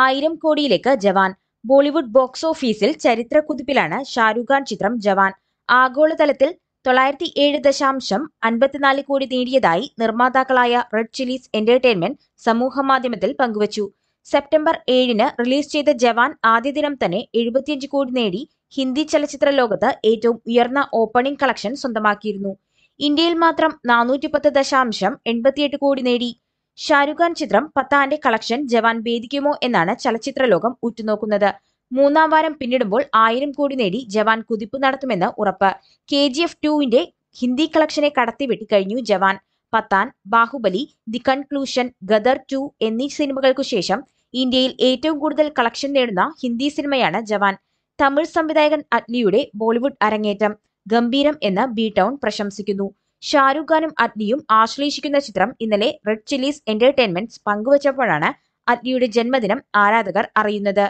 ആയിരം കോടിയിലേക്ക് ജവാൻ ബോളിവുഡ് ബോക്സ് ഓഫീസിൽ ചരിത്ര കുതിപ്പിലാണ് ഷാരൂഖ് ഖാൻ ചിത്രം ജവാൻ ആഗോളതലത്തിൽ തൊള്ളായിരത്തി ഏഴ് ദശാംശം അൻപത്തിനാല് കോടി നേടിയതായി നിർമ്മാതാക്കളായ റെഡ് ചിലീസ് എന്റർടൈൻമെന്റ് മാധ്യമത്തിൽ പങ്കുവച്ചു സെപ്റ്റംബർ ഏഴിന് റിലീസ് ചെയ്ത ജവാൻ ആദ്യ ദിനം തന്നെ എഴുപത്തിയഞ്ച് കോടി നേടി ഹിന്ദി ചലച്ചിത്ര ലോകത്ത് ഏറ്റവും ഉയർന്ന ഓപ്പണിംഗ് കളക്ഷൻ സ്വന്തമാക്കിയിരുന്നു ഇന്ത്യയിൽ മാത്രം നാനൂറ്റിപ്പത്ത് ദശാംശം എൺപത്തിയെട്ട് കോടി നേടി ഷാരൂഖ് ചിത്രം പത്താന്റെ കളക്ഷൻ ജവാൻ ഭേദിക്കുമോ എന്നാണ് ചലച്ചിത്ര ലോകം ഉറ്റുനോക്കുന്നത് മൂന്നാം വാരം പിന്നിടുമ്പോൾ ആയിരം കോടി നേടി ജവാൻ കുതിപ്പ് നടത്തുമെന്ന് ഉറപ്പ് കെ ജി എഫ് ടുവിന്റെ ഹിന്ദി കളക്ഷനെ കടത്തി വെട്ടിക്കഴിഞ്ഞു Jawan Pathaan Baahubali the conclusion Gadar two എന്നീ സിനിമകൾക്കു ശേഷം ഇന്ത്യയിൽ ഏറ്റവും കൂടുതൽ കളക്ഷൻ നേടുന്ന ഹിന്ദി സിനിമയാണ് ജവാൻ തമിഴ് സംവിധായകൻ അറ്റ്ലിയുടെ ബോളിവുഡ് അരങ്ങേറ്റം ഗംഭീരം എന്ന് ബി ടൗൺ പ്രശംസിക്കുന്നു ഷാരൂഖ് ഖാനും അഗ്നിയും ആശ്ലേഷിക്കുന്ന ചിത്രം ഇന്നലെ റെഡ് ചില്ലീസ് എന്റർടൈൻമെന്റ്സ് പങ്കുവച്ചപ്പോഴാണ് അഗ്നിയുടെ ജന്മദിനം ആരാധകർ അറിയുന്നത്